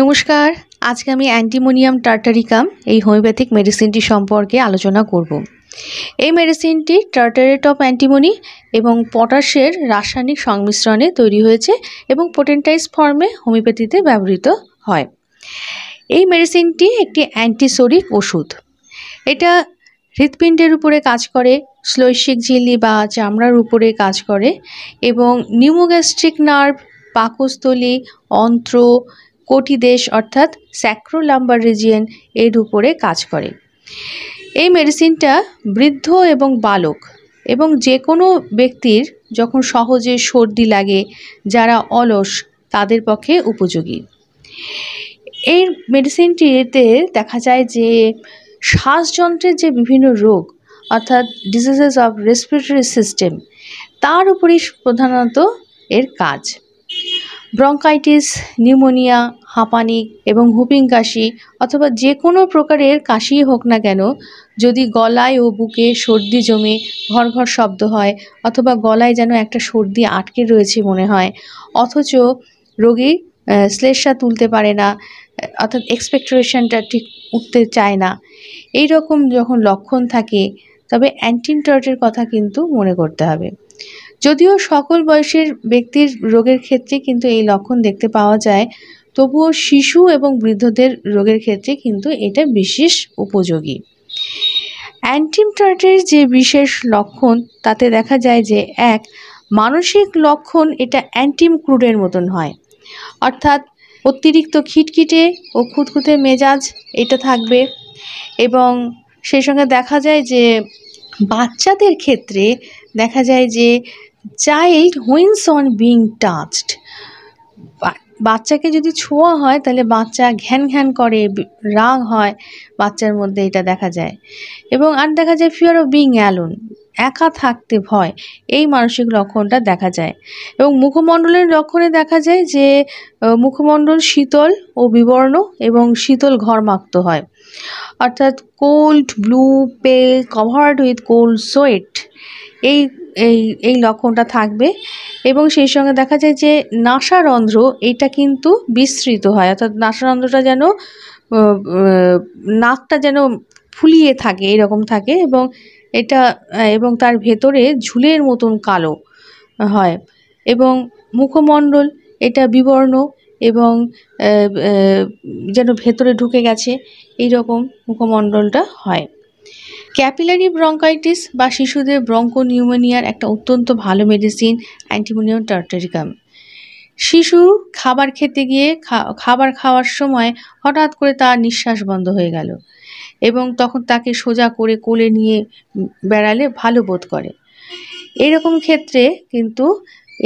নমস্কার আজকে আমি অ্যান্টিমোনিয়াম টার্টারিকাম এই হোমিওপ্যাথিক মেডিসিনটি সম্পর্কে আলোচনা করব এই মেডিসিনটি টার্টারেট অফ অ্যান্টিমোনি এবং পটাশের রাসায়নিক সংমিশ্রণে তৈরি হয়েছে এবং পোটেন্টাইজ ফর্মে হোমিওপ্যাথিতে ব্যবহৃত হয় এই মেডিসিনটি একটি অ্যান্টিসোরিক ওষুধ এটা হৃৎপিণ্ডের উপরে কাজ করে শ্লৈশিক ঝিল্লি বা চামড়ার উপরে কাজ করে এবং নিউমোগ্যাস্ট্রিক নার্ভ পাকস্থলী অন্ত্র কোটি দেশ অর্থাৎ স্যাক্রোলাম্বার রিজিয়ন এর উপরে কাজ করে এই মেডিসিনটা বৃদ্ধ এবং বালক এবং যে কোনো ব্যক্তির যখন সহজে সর্দি লাগে যারা অলস তাদের পক্ষে উপযোগী এই মেডিসিনটিতে দেখা যায় যে শ্বাসযন্ত্রের যে বিভিন্ন রোগ অর্থাৎ ডিজিজেস অফ রেসপিরেটরি সিস্টেম তার উপরই প্রধানত এর কাজ ব্রঙ্কাইটিস নিউমোনিয়া হাঁপানি এবং হুপিং কাশি অথবা যে কোনো প্রকারের কাশি হোক না কেন যদি গলায় ও বুকে সর্দি জমে ঘর ঘর শব্দ হয় অথবা গলায় যেন একটা সর্দি আটকে রয়েছে মনে হয় অথচ রোগী শ্লেষা তুলতে পারে না অর্থাৎ এক্সপেক্টরেশনটা ঠিক উঠতে চায় না এই রকম যখন লক্ষণ থাকে তবে অ্যান্টিনটয়েডের কথা কিন্তু মনে করতে হবে যদিও সকল বয়সের ব্যক্তির রোগের ক্ষেত্রে কিন্তু এই লক্ষণ দেখতে পাওয়া যায় তবুও শিশু এবং বৃদ্ধদের রোগের ক্ষেত্রে কিন্তু এটা বিশেষ উপযোগী অ্যান্টিমটার্টের যে বিশেষ লক্ষণ তাতে দেখা যায় যে এক মানসিক লক্ষণ এটা অ্যান্টিম ক্রুডের মতন হয় অর্থাৎ অতিরিক্ত খিটখিটে ও খুঁতখুঁতে মেজাজ এটা থাকবে এবং সেই সঙ্গে দেখা যায় যে বাচ্চাদের ক্ষেত্রে দেখা যায় যে child whines on being touched বাচ্চাকে যদি ছোঁয়া হয় তাহলে বাচ্চা ঘ্যান ঘ্যান করে রাগ হয় বাচ্চার মধ্যে এটা দেখা যায় এবং আর দেখা যায় ফিয়ার অফ বিং অ্যালুন একা থাকতে ভয় এই মানসিক লক্ষণটা দেখা যায় এবং মুখমণ্ডলের লক্ষণে দেখা যায় যে মুখমণ্ডল শীতল ও বিবর্ণ এবং শীতল ঘরমাক্ত হয় অর্থাৎ cold blue pale covered with cold sweat এই এই এই লক্ষণটা থাকবে এবং সেই সঙ্গে দেখা যায় যে নাসারন্ধ্র এটা কিন্তু বিস্তৃত হয় অর্থাৎ নাসারন্ধ্রটা যেন নাকটা যেন ফুলিয়ে থাকে এরকম থাকে এবং এটা এবং তার ভেতরে ঝুলের মতন কালো হয় এবং মুখমণ্ডল এটা বিবর্ণ এবং যেন ভেতরে ঢুকে গেছে এই রকম মুখমণ্ডলটা হয় ক্যাপিলারি ব্রঙ্কাইটিস বা শিশুদের ব্রঙ্কো নিউমোনিয়ার একটা অত্যন্ত ভালো মেডিসিন অ্যান্টিমোনিয়াম টার্টেরিকাম শিশু খাবার খেতে গিয়ে খাবার খাওয়ার সময় হঠাৎ করে তার নিঃশ্বাস বন্ধ হয়ে গেল এবং তখন তাকে সোজা করে কোলে নিয়ে বেড়ালে ভালো বোধ করে এরকম ক্ষেত্রে কিন্তু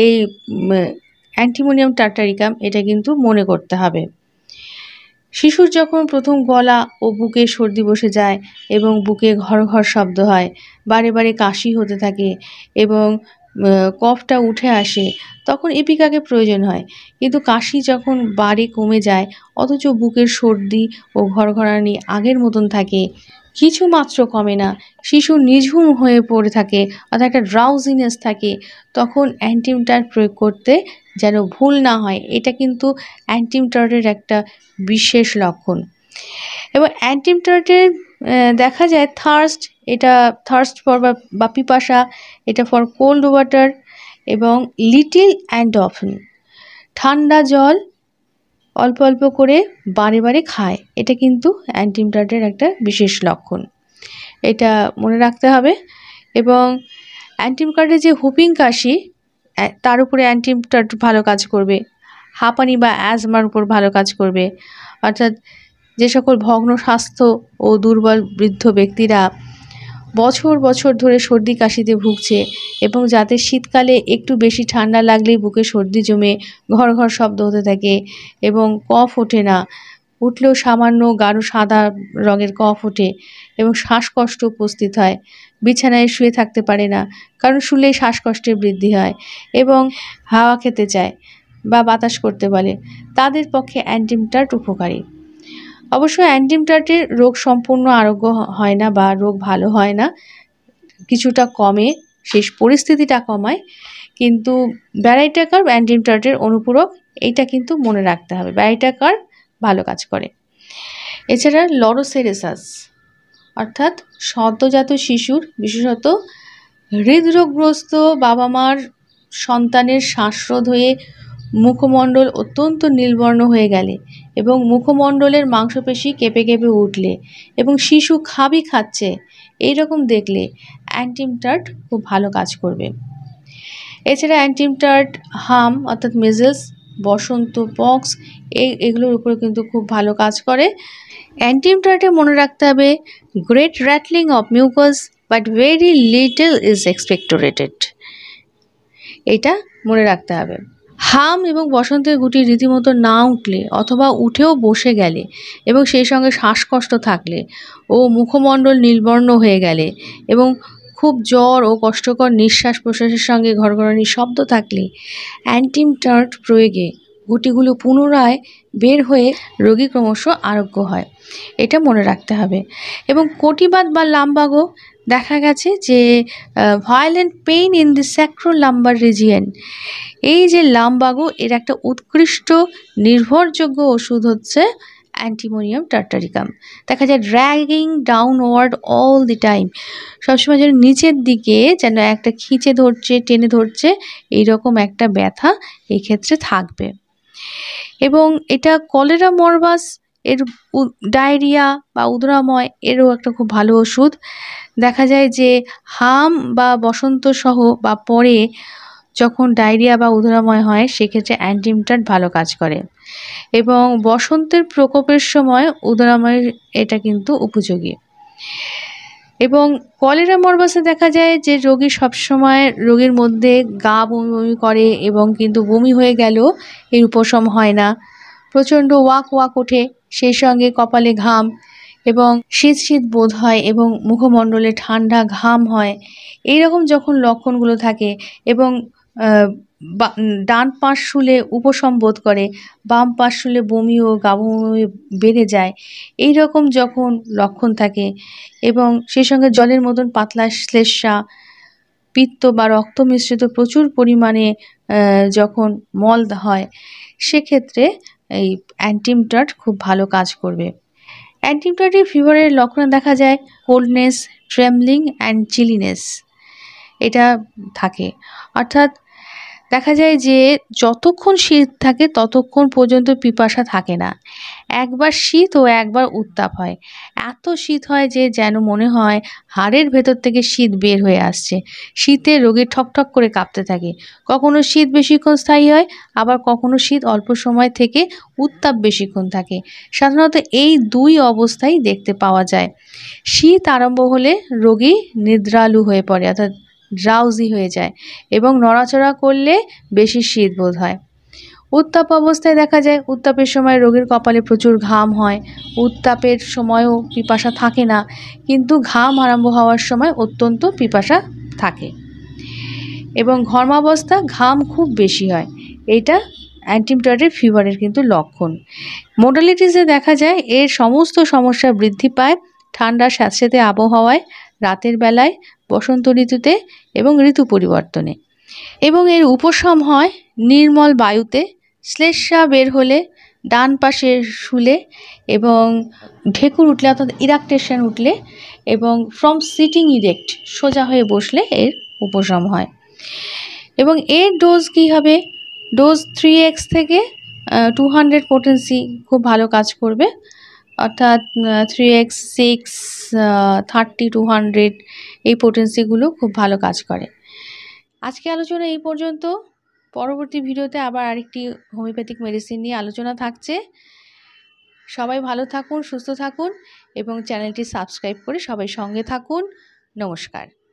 এই অ্যান্টিমোনিয়াম টাটারিকাম এটা কিন্তু মনে করতে হবে শিশুর যখন প্রথম গলা ও বুকে সর্দি বসে যায় এবং বুকে ঘর ঘর শব্দ হয় বারে বারে কাশি হতে থাকে এবং কফটা উঠে আসে তখন এপিকাকে প্রয়োজন হয় কিন্তু কাশি যখন বারে কমে যায় অথচ বুকের সর্দি ও ঘরঘরানি আগের মতন থাকে কিছু মাত্র কমে না শিশু নিঝুম হয়ে পড়ে থাকে অর্থাৎ একটা ড্রাউজিনেস থাকে তখন অ্যান্টিমটার প্রয়োগ করতে যেন ভুল না হয় এটা কিন্তু অ্যান্টিমটারের একটা বিশেষ লক্ষণ এবং অ্যান্টিমটারের দেখা যায় থার্স্ট এটা থার্স্ট ফর বা পিপাসা এটা ফর কোল্ড ওয়াটার এবং লিটিল অ্যান্ড অফেন ঠান্ডা জল অল্প অল্প করে বারে বারে খায় এটা কিন্তু অ্যান্টিমটার্টের একটা বিশেষ লক্ষণ এটা মনে রাখতে হবে এবং অ্যান্টিমকার্ডে যে হুপিং কাশি তার উপরে অ্যান্টিমটার্ট ভালো কাজ করবে হাঁপানি বা অ্যাজমার উপর ভালো কাজ করবে অর্থাৎ যে সকল ভগ্ন স্বাস্থ্য ও দুর্বল বৃদ্ধ ব্যক্তিরা বছর বছর ধরে সর্দি কাশিতে ভুগছে এবং যাতে শীতকালে একটু বেশি ঠান্ডা লাগলেই বুকে সর্দি জমে ঘর ঘর শব্দ হতে থাকে এবং কফ ওঠে না উঠলেও সামান্য গাঢ় সাদা রঙের কফ ওঠে এবং শ্বাসকষ্ট উপস্থিত হয় বিছানায় শুয়ে থাকতে পারে না কারণ শুলেই শ্বাসকষ্টের বৃদ্ধি হয় এবং হাওয়া খেতে চায় বা বাতাস করতে বলে তাদের পক্ষে অ্যান্টিমটার্ট উপকারী অবশ্য টার্টের রোগ সম্পূর্ণ আরোগ্য হয় না বা রোগ ভালো হয় না কিছুটা কমে শেষ পরিস্থিতিটা কমায় কিন্তু ব্যারাইটাকার অ্যান্টিমটাটের অনুপূরক এইটা কিন্তু মনে রাখতে হবে ব্যারাইটাকার ভালো কাজ করে এছাড়া লরোসেরেসাস অর্থাৎ সদ্যজাত শিশুর বিশেষত হৃদরোগগ্রস্ত বাবা মার সন্তানের শ্বাসরোধ হয়ে মুখমণ্ডল অত্যন্ত নীলবর্ণ হয়ে গেলে এবং মুখমণ্ডলের মাংসপেশি কেঁপে কেঁপে উঠলে এবং শিশু খাবি খাচ্ছে এই রকম দেখলে অ্যান্টিমটার্ট খুব ভালো কাজ করবে এছাড়া অ্যান্টিমটার্ট হাম অর্থাৎ মেজেলস বসন্ত পক্স এই এগুলোর উপরে কিন্তু খুব ভালো কাজ করে অ্যান্টিমটার্টে মনে রাখতে হবে great rattling of mucus but very little is expectorated এটা মনে রাখতে হবে হাম এবং বসন্তের গুটি রীতিমতো না উঠলে অথবা উঠেও বসে গেলে এবং সেই সঙ্গে শ্বাসকষ্ট থাকলে ও মুখমণ্ডল নীলবর্ণ হয়ে গেলে এবং খুব জ্বর ও কষ্টকর নিঃশ্বাস প্রশ্বাসের সঙ্গে ঘরঘরানির শব্দ থাকলে অ্যান্টিমটার্ট প্রয়োগে গুটিগুলো পুনরায় বের হয়ে রোগী ক্রমশ আরোগ্য হয় এটা মনে রাখতে হবে এবং কোটিবাদ বা লাম্বাগো দেখা গেছে যে violent pain in the sacrolumbar region এই যে লাম্বাগো এর একটা উৎকৃষ্ট নির্ভরযোগ্য ওষুধ হচ্ছে অ্যান্টিমোনিয়াম টার্টারিকাম দেখা যায় dragging downward all the time সবসময় যেন নিচের দিকে যেন একটা খিঁচে ধরছে টেনে ধরছে এইরকম একটা ব্যথা এই ক্ষেত্রে থাকবে এবং এটা কলেরা মরবাস এর ডায়রিয়া বা উদরাময় এরও একটা খুব ভালো ওষুধ দেখা যায় যে হাম বা বসন্ত সহ বা পরে যখন ডায়রিয়া বা উদরাময় হয় সেক্ষেত্রে অ্যান্টিমটার ভালো কাজ করে এবং বসন্তের প্রকোপের সময় উদরাময় এটা কিন্তু উপযোগী এবং কলেরা মরবাসে দেখা যায় যে রোগী সবসময় রোগীর মধ্যে গা বমি বমি করে এবং কিন্তু বমি হয়ে গেল এর উপশম হয় না প্রচণ্ড ওয়াক ওয়াক ওঠে সেই সঙ্গে কপালে ঘাম এবং শীত শীত বোধ হয় এবং মুখমণ্ডলে ঠান্ডা ঘাম হয় এই রকম যখন লক্ষণগুলো থাকে এবং ডান পাশ শুলে উপশম বোধ করে বাম পাশ শুলে বমি ও গাবমি বেড়ে যায় এই রকম যখন লক্ষণ থাকে এবং সেই সঙ্গে জলের মতন পাতলা শ্লেষা পিত্ত বা রক্ত মিশ্রিত প্রচুর পরিমাণে যখন মল হয় সেক্ষেত্রে এই অ্যান্টিমটার খুব ভালো কাজ করবে অ্যান্টিমটারি ফিভারের লক্ষণে দেখা যায় কোল্ডনেস ট্রেমলিং অ্যান্ড চিলিনেস এটা থাকে অর্থাৎ দেখা যায় যে যতক্ষণ শীত থাকে ততক্ষণ পর্যন্ত পিপাসা থাকে না একবার শীত ও একবার উত্তাপ হয় এত শীত হয় যে যেন মনে হয় হাড়ের ভেতর থেকে শীত বের হয়ে আসছে শীতে রোগী ঠকঠক করে কাঁপতে থাকে কখনো শীত বেশিক্ষণ স্থায়ী হয় আবার কখনো শীত অল্প সময় থেকে উত্তাপ বেশিক্ষণ থাকে সাধারণত এই দুই অবস্থাই দেখতে পাওয়া যায় শীত আরম্ভ হলে রোগী নিদ্রালু হয়ে পড়ে অর্থাৎ ড্রাউজি হয়ে যায় এবং নড়াচড়া করলে বেশি শীত বোধ হয় উত্তাপ অবস্থায় দেখা যায় উত্তাপের সময় রোগীর কপালে প্রচুর ঘাম হয় উত্তাপের সময়ও পিপাসা থাকে না কিন্তু ঘাম আরম্ভ হওয়ার সময় অত্যন্ত পিপাসা থাকে এবং ঘর্মাবস্থা ঘাম খুব বেশি হয় এটা অ্যান্টিমটয়েডের ফিভারের কিন্তু লক্ষণ মোডালিটিসে দেখা যায় এর সমস্ত সমস্যা বৃদ্ধি পায় ঠান্ডার সাথে সাথে আবহাওয়ায় রাতের বেলায় বসন্ত ঋতুতে এবং ঋতু পরিবর্তনে এবং এর উপশম হয় নির্মল বায়ুতে শ্লেষ্যা বের হলে ডান পাশে শুলে এবং ঢেকুর উঠলে অর্থাৎ ইরাকটেশন উঠলে এবং ফ্রম সিটিং ইরেক্ট সোজা হয়ে বসলে এর উপশম হয় এবং এর ডোজ কি হবে ডোজ থ্রি এক্স থেকে টু হান্ড্রেড পোটেন্সি খুব ভালো কাজ করবে অর্থাৎ three X six thirty two hundred এই পোটেন্সিগুলো খুব ভালো কাজ করে আজকে আলোচনা এই পর্যন্ত পরবর্তী ভিডিওতে আবার আরেকটি হোমিওপ্যাথিক মেডিসিন নিয়ে আলোচনা থাকছে সবাই ভালো থাকুন সুস্থ থাকুন এবং চ্যানেলটি সাবস্ক্রাইব করে সবাই সঙ্গে থাকুন নমস্কার